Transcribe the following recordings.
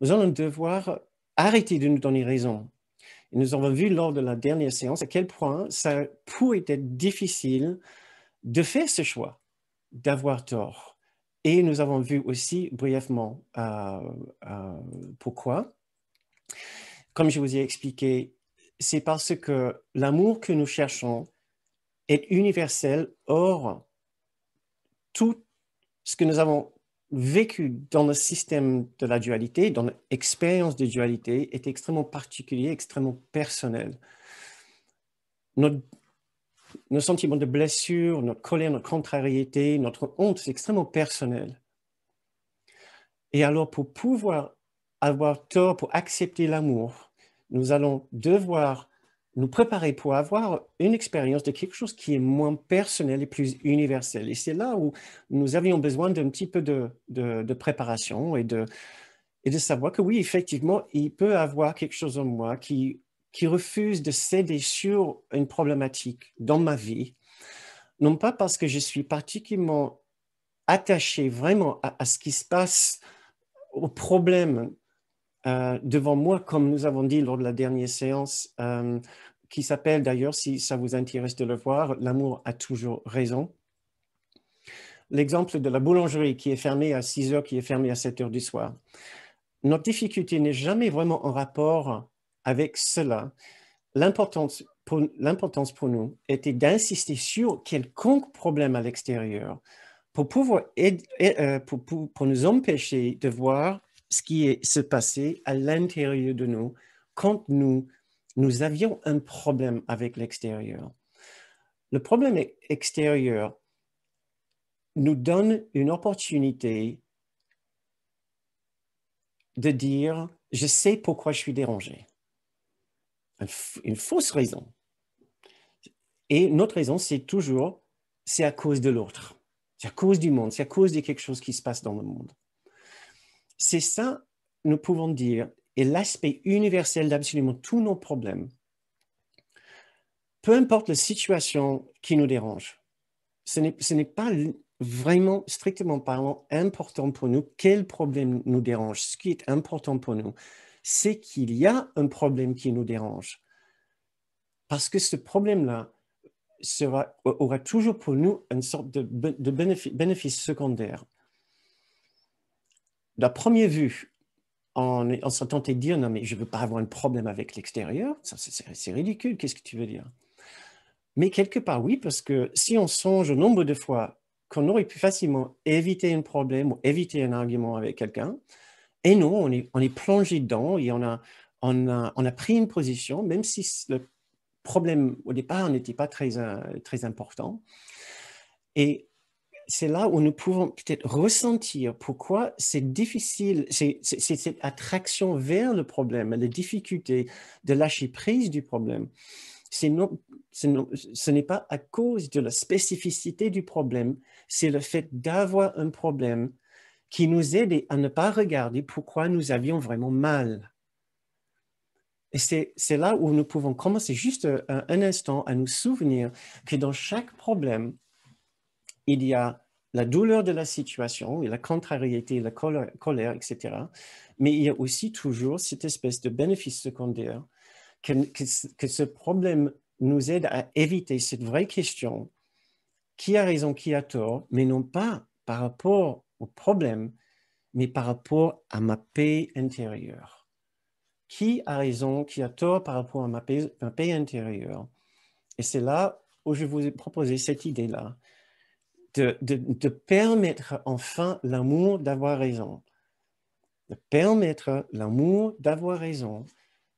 Nous allons devoir arrêter de nous donner raison. Et nous avons vu lors de la dernière séance à quel point ça pouvait être difficile de faire ce choix, d'avoir tort. Et nous avons vu aussi brièvement euh, euh, pourquoi. Comme je vous ai expliqué, c'est parce que l'amour que nous cherchons est universel. Or, tout ce que nous avons vécu dans le système de la dualité, dans l'expérience de dualité, est extrêmement particulier, extrêmement personnel. nos sentiments de blessure, notre colère, notre contrariété, notre honte, c'est extrêmement personnel. Et alors, pour pouvoir avoir tort, pour accepter l'amour, nous allons devoir nous préparer pour avoir une expérience de quelque chose qui est moins personnel et plus universel. Et c'est là où nous avions besoin d'un petit peu de, de, préparation et de, et de savoir que oui, effectivement, il peut avoir quelque chose en moi qui, qui refuse de céder sur une problématique dans ma vie, non pas parce que je suis particulièrement attaché vraiment à, à ce qui se passe au problème euh, devant moi, comme nous avons dit lors de la dernière séance, euh, qui s'appelle d'ailleurs, si ça vous intéresse de le voir, L'amour a toujours raison. L'exemple de la boulangerie qui est fermée à 6 heures, qui est fermée à 7 heures du soir. Notre difficulté n'est jamais vraiment en rapport avec cela. L'importance pour, pour, nous était d'insister sur quelconque problème à l'extérieur pour, pouvoir euh, pour nous empêcher de voir ce qui se passait à l'intérieur de nous quand nous, nous avions un problème avec l'extérieur. Le problème extérieur nous donne une opportunité de dire, je sais pourquoi je suis dérangé. Une fausse raison. Et notre raison, c'est toujours, c'est à cause de l'autre. C'est à cause du monde, c'est à cause de quelque chose qui se passe dans le monde. C'est ça, nous pouvons dire, et l'aspect universel d'absolument tous nos problèmes. Peu importe la situation qui nous dérange, ce n'est pas vraiment, strictement parlant, important pour nous quel problème nous dérange. Ce qui est important pour nous, c'est qu'il y a un problème qui nous dérange. Parce que ce problème-là aura toujours pour nous une sorte de, bénéfice secondaire d'un première vue, on, en s'est tenté de dire non, mais je veux pas avoir un problème avec l'extérieur, c'est ridicule, qu'est-ce que tu veux dire Mais quelque part, oui, parce que si on songe au nombre de fois qu'on aurait pu facilement éviter un problème ou éviter un argument avec quelqu'un, et nous, on est, plongé dedans et on a, a, on, a, pris une position, même si le problème au départ n'était pas très, euh, très important. Et c'est là où nous pouvons peut-être ressentir pourquoi c'est difficile, c'est cette attraction vers le problème, la difficulté de lâcher prise du problème. non, ce n'est pas à cause de la spécificité du problème, c'est le fait d'avoir un problème qui nous aide à ne pas regarder pourquoi nous avions vraiment mal. Et c'est là où nous pouvons commencer juste un instant à nous souvenir que dans chaque problème, il y a la douleur de la situation, et la contrariété, la colère, etc. Mais il y a aussi toujours cette espèce de bénéfice secondaire que, ce problème nous aide à éviter cette vraie question qui a raison, qui a tort, mais non pas par rapport au problème, mais par rapport à ma paix intérieure. Qui a raison, qui a tort par rapport à ma paix, ma paix intérieure Et c'est là où je vous ai proposé cette idée-là de, permettre enfin l'amour d'avoir raison. De permettre l'amour d'avoir raison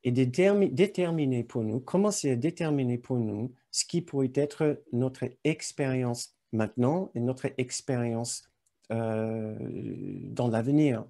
et de déterminer pour nous, commencer à déterminer pour nous ce qui pourrait être notre expérience maintenant et notre expérience euh, dans l'avenir.